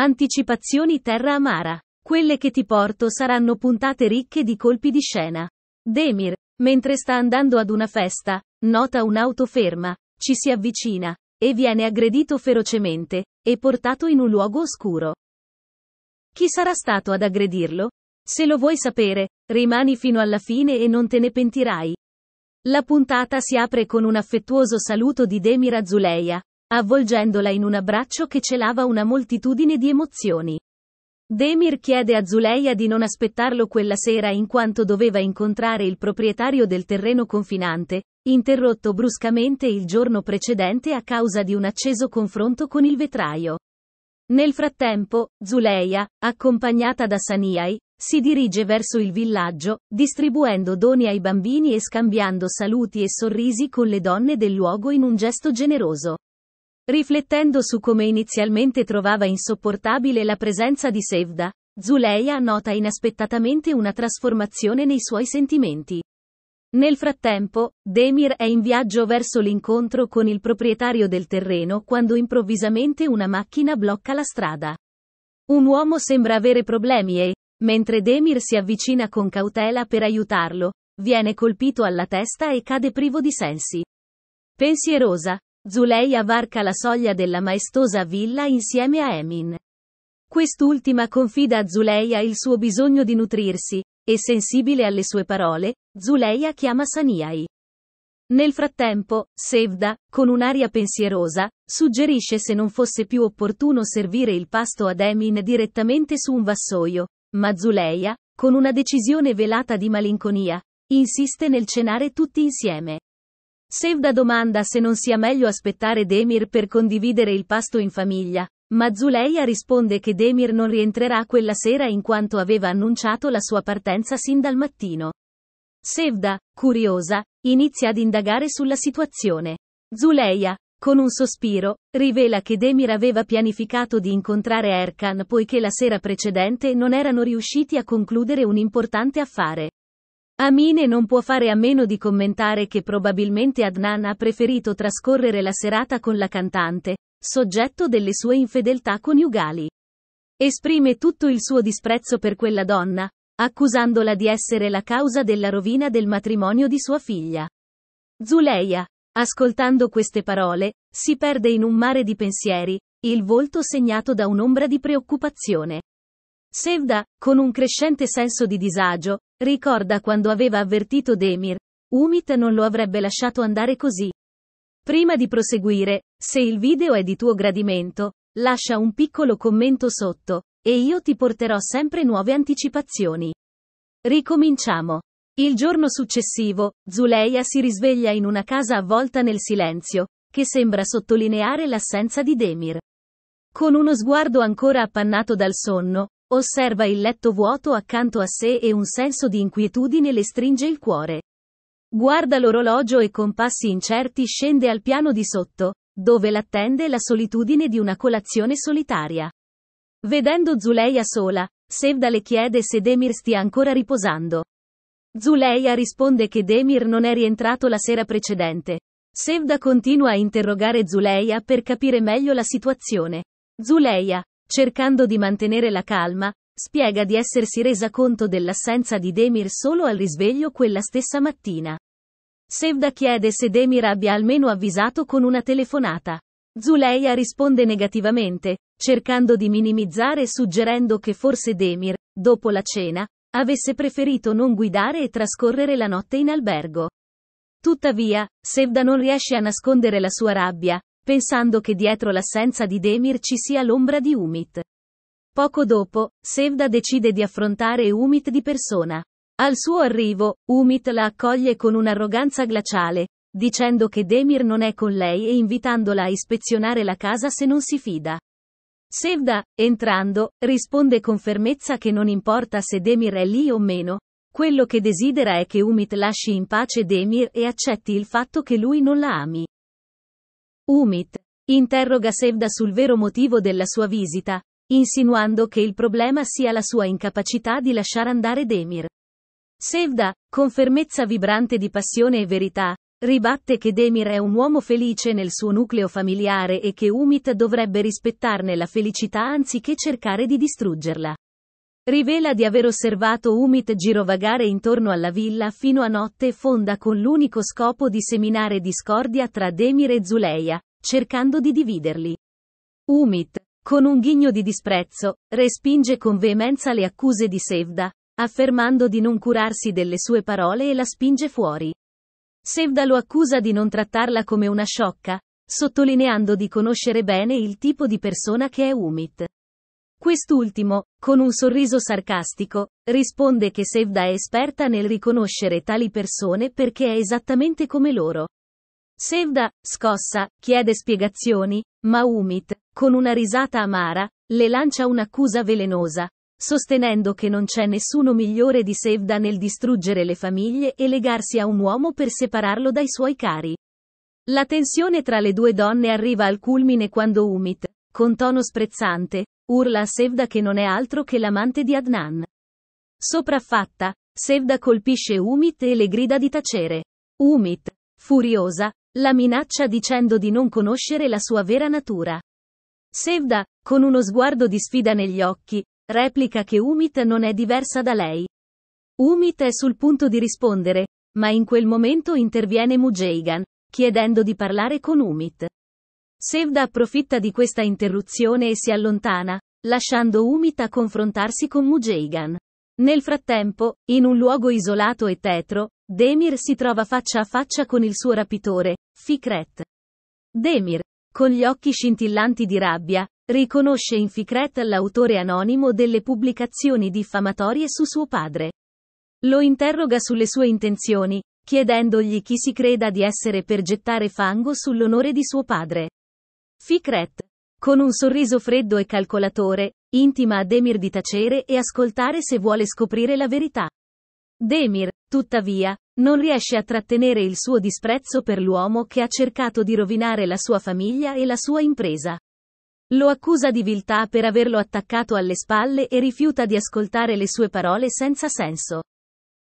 Anticipazioni Terra Amara. Quelle che ti porto saranno puntate ricche di colpi di scena. Demir, mentre sta andando ad una festa, nota un'auto ferma, ci si avvicina, e viene aggredito ferocemente, e portato in un luogo oscuro. Chi sarà stato ad aggredirlo? Se lo vuoi sapere, rimani fino alla fine e non te ne pentirai. La puntata si apre con un affettuoso saluto di Demir Azuleia, avvolgendola in un abbraccio che celava una moltitudine di emozioni. Demir chiede a Zuleia di non aspettarlo quella sera in quanto doveva incontrare il proprietario del terreno confinante, interrotto bruscamente il giorno precedente a causa di un acceso confronto con il vetraio. Nel frattempo, Zuleia, accompagnata da Saniai, si dirige verso il villaggio, distribuendo doni ai bambini e scambiando saluti e sorrisi con le donne del luogo in un gesto generoso. Riflettendo su come inizialmente trovava insopportabile la presenza di Sevda, Zuleia nota inaspettatamente una trasformazione nei suoi sentimenti. Nel frattempo, Demir è in viaggio verso l'incontro con il proprietario del terreno quando improvvisamente una macchina blocca la strada. Un uomo sembra avere problemi e, mentre Demir si avvicina con cautela per aiutarlo, viene colpito alla testa e cade privo di sensi. Pensierosa, Zuleia varca la soglia della maestosa villa insieme a Emin. Quest'ultima confida a Zuleia il suo bisogno di nutrirsi, e sensibile alle sue parole, Zuleia chiama Saniai. Nel frattempo, Sevda, con un'aria pensierosa, suggerisce se non fosse più opportuno servire il pasto ad Emin direttamente su un vassoio, ma Zuleia, con una decisione velata di malinconia, insiste nel cenare tutti insieme. Sevda domanda se non sia meglio aspettare Demir per condividere il pasto in famiglia, ma Zuleia risponde che Demir non rientrerà quella sera in quanto aveva annunciato la sua partenza sin dal mattino. Sevda, curiosa, inizia ad indagare sulla situazione. Zuleia, con un sospiro, rivela che Demir aveva pianificato di incontrare Erkan poiché la sera precedente non erano riusciti a concludere un importante affare. Amine non può fare a meno di commentare che probabilmente Adnan ha preferito trascorrere la serata con la cantante, soggetto delle sue infedeltà coniugali. Esprime tutto il suo disprezzo per quella donna, accusandola di essere la causa della rovina del matrimonio di sua figlia. Zuleia, ascoltando queste parole, si perde in un mare di pensieri, il volto segnato da un'ombra di preoccupazione. Sevda, con un crescente senso di disagio, Ricorda quando aveva avvertito Demir. Umit non lo avrebbe lasciato andare così. Prima di proseguire, se il video è di tuo gradimento, lascia un piccolo commento sotto, e io ti porterò sempre nuove anticipazioni. Ricominciamo. Il giorno successivo, Zuleia si risveglia in una casa avvolta nel silenzio, che sembra sottolineare l'assenza di Demir. Con uno sguardo ancora appannato dal sonno, Osserva il letto vuoto accanto a sé e un senso di inquietudine le stringe il cuore. Guarda l'orologio e con passi incerti scende al piano di sotto, dove l'attende la solitudine di una colazione solitaria. Vedendo Zuleia sola, Sevda le chiede se Demir stia ancora riposando. Zuleia risponde che Demir non è rientrato la sera precedente. Sevda continua a interrogare Zuleia per capire meglio la situazione. Zuleia, cercando di mantenere la calma, spiega di essersi resa conto dell'assenza di Demir solo al risveglio quella stessa mattina. Sevda chiede se Demir abbia almeno avvisato con una telefonata. Zuleia risponde negativamente, cercando di minimizzare e suggerendo che forse Demir, dopo la cena, avesse preferito non guidare e trascorrere la notte in albergo. Tuttavia, Sevda non riesce a nascondere la sua rabbia, pensando che dietro l'assenza di Demir ci sia l'ombra di Umit. Poco dopo, Sevda decide di affrontare Umit di persona. Al suo arrivo, Umit la accoglie con un'arroganza glaciale, dicendo che Demir non è con lei e invitandola a ispezionare la casa se non si fida. Sevda, entrando, risponde con fermezza che non importa se Demir è lì o meno, quello che desidera è che Umit lasci in pace Demir e accetti il fatto che lui non la ami. Umit interroga Sevda sul vero motivo della sua visita, insinuando che il problema sia la sua incapacità di lasciare andare Demir. Sevda, con fermezza vibrante di passione e verità, ribatte che Demir è un uomo felice nel suo nucleo familiare e che Umit dovrebbe rispettarne la felicità anziché cercare di distruggerla. Rivela di aver osservato Umit girovagare intorno alla villa fino a notte fonda con l'unico scopo di seminare discordia tra Demir e Zuleia, cercando di dividerli. Umit, con un ghigno di disprezzo, respinge con veemenza le accuse di Sevda, affermando di non curarsi delle sue parole e la spinge fuori. Sevda lo accusa di non trattarla come una sciocca, sottolineando di conoscere bene il tipo di persona che è Umit. Quest'ultimo, con un sorriso sarcastico, risponde che Sevda è esperta nel riconoscere tali persone perché è esattamente come loro. Sevda, scossa, chiede spiegazioni, ma Umit, con una risata amara, le lancia un'accusa velenosa, sostenendo che non c'è nessuno migliore di Sevda nel distruggere le famiglie e legarsi a un uomo per separarlo dai suoi cari. La tensione tra le due donne arriva al culmine quando Umit, con tono sprezzante, Urla a Sevda che non è altro che l'amante di Adnan. Sopraffatta, Sevda colpisce Umit e le grida di tacere. Umit, furiosa, la minaccia dicendo di non conoscere la sua vera natura. Sevda, con uno sguardo di sfida negli occhi, replica che Umit non è diversa da lei. Umit è sul punto di rispondere, ma in quel momento interviene Mujeigan, chiedendo di parlare con Umit. Sevda approfitta di questa interruzione e si allontana, lasciando Umit a confrontarsi con Mujeigan. Nel frattempo, in un luogo isolato e tetro, Demir si trova faccia a faccia con il suo rapitore, Fikret. Demir, con gli occhi scintillanti di rabbia, riconosce in Fikret l'autore anonimo delle pubblicazioni diffamatorie su suo padre. Lo interroga sulle sue intenzioni, chiedendogli chi si creda di essere per gettare fango sull'onore di suo padre. Fikret, con un sorriso freddo e calcolatore, intima a Demir di tacere e ascoltare se vuole scoprire la verità. Demir, tuttavia, non riesce a trattenere il suo disprezzo per l'uomo che ha cercato di rovinare la sua famiglia e la sua impresa. Lo accusa di viltà per averlo attaccato alle spalle e rifiuta di ascoltare le sue parole senza senso.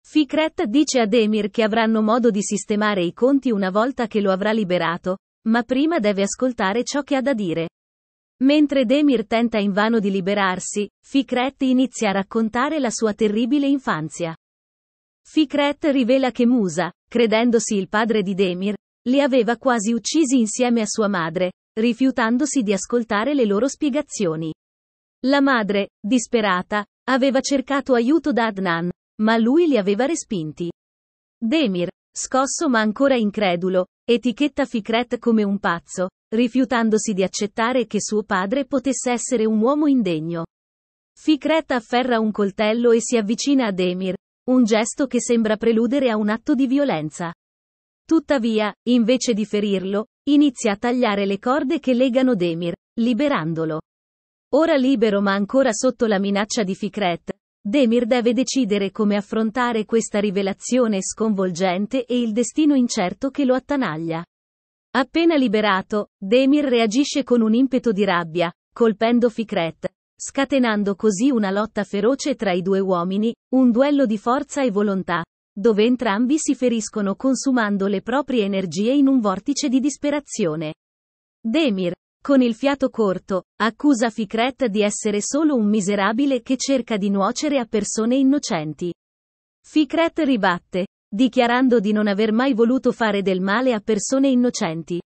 Fikret dice a Demir che avranno modo di sistemare i conti una volta che lo avrà liberato, ma prima deve ascoltare ciò che ha da dire. Mentre Demir tenta invano di liberarsi, Fikret inizia a raccontare la sua terribile infanzia. Fikret rivela che Musa, credendosi il padre di Demir, li aveva quasi uccisi insieme a sua madre, rifiutandosi di ascoltare le loro spiegazioni. La madre, disperata, aveva cercato aiuto da Adnan, ma lui li aveva respinti. Demir, scosso ma ancora incredulo, Etichetta Ficret come un pazzo, rifiutandosi di accettare che suo padre potesse essere un uomo indegno. Ficret afferra un coltello e si avvicina ad Emir, un gesto che sembra preludere a un atto di violenza. Tuttavia, invece di ferirlo, inizia a tagliare le corde che legano Demir, liberandolo. Ora libero ma ancora sotto la minaccia di Ficret, Demir deve decidere come affrontare questa rivelazione sconvolgente e il destino incerto che lo attanaglia. Appena liberato, Demir reagisce con un impeto di rabbia, colpendo Fikret, scatenando così una lotta feroce tra i due uomini, un duello di forza e volontà, dove entrambi si feriscono consumando le proprie energie in un vortice di disperazione. Demir, con il fiato corto, accusa Ficret di essere solo un miserabile che cerca di nuocere a persone innocenti. Ficret ribatte, dichiarando di non aver mai voluto fare del male a persone innocenti.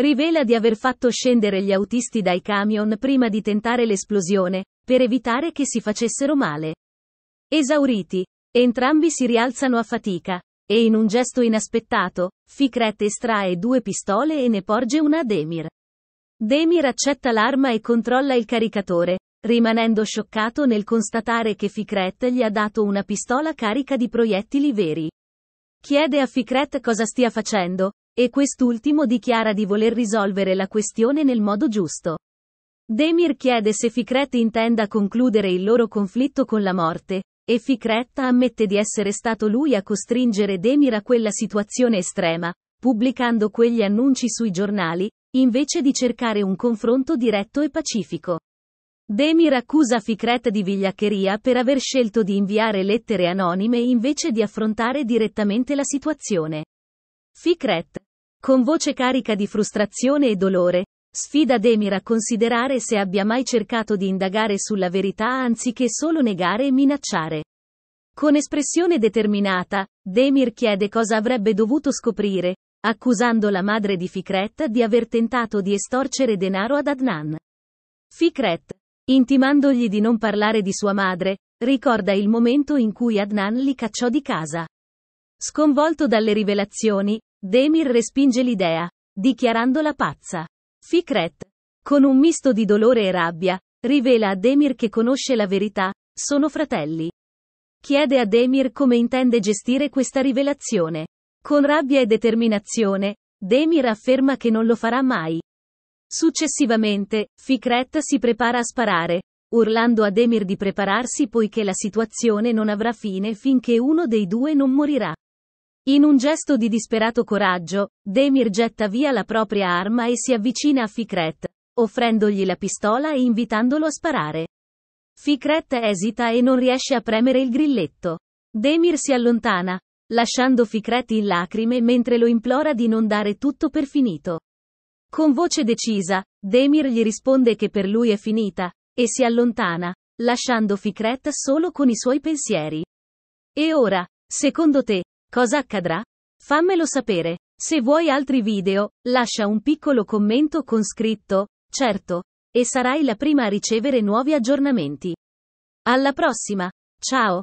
Rivela di aver fatto scendere gli autisti dai camion prima di tentare l'esplosione, per evitare che si facessero male. Esauriti, entrambi si rialzano a fatica, e in un gesto inaspettato, Ficret estrae due pistole e ne porge una ad Emir. Demir accetta l'arma e controlla il caricatore, rimanendo scioccato nel constatare che Fikret gli ha dato una pistola carica di proiettili veri. Chiede a Fikret cosa stia facendo, e quest'ultimo dichiara di voler risolvere la questione nel modo giusto. Demir chiede se Fikret intenda concludere il loro conflitto con la morte, e Fikret ammette di essere stato lui a costringere Demir a quella situazione estrema, pubblicando quegli annunci sui giornali, invece di cercare un confronto diretto e pacifico. Demir accusa Ficret di vigliaccheria per aver scelto di inviare lettere anonime invece di affrontare direttamente la situazione. Ficret, con voce carica di frustrazione e dolore, sfida Demir a considerare se abbia mai cercato di indagare sulla verità anziché solo negare e minacciare. Con espressione determinata, Demir chiede cosa avrebbe dovuto scoprire, accusando la madre di Fikret di aver tentato di estorcere denaro ad Adnan. Fikret, intimandogli di non parlare di sua madre, ricorda il momento in cui Adnan li cacciò di casa. Sconvolto dalle rivelazioni, Demir respinge l'idea, dichiarandola pazza. Fikret, con un misto di dolore e rabbia, rivela a Demir che conosce la verità, sono fratelli chiede a Demir come intende gestire questa rivelazione. Con rabbia e determinazione, Demir afferma che non lo farà mai. Successivamente, Fikret si prepara a sparare, urlando a Demir di prepararsi poiché la situazione non avrà fine finché uno dei due non morirà. In un gesto di disperato coraggio, Demir getta via la propria arma e si avvicina a Fikret, offrendogli la pistola e invitandolo a sparare. Fikret esita e non riesce a premere il grilletto. Demir si allontana, lasciando Fikret in lacrime mentre lo implora di non dare tutto per finito. Con voce decisa, Demir gli risponde che per lui è finita, e si allontana, lasciando Fikret solo con i suoi pensieri. E ora, secondo te, cosa accadrà? Fammelo sapere. Se vuoi altri video, lascia un piccolo commento con scritto, certo, e sarai la prima a ricevere nuovi aggiornamenti. Alla prossima! Ciao!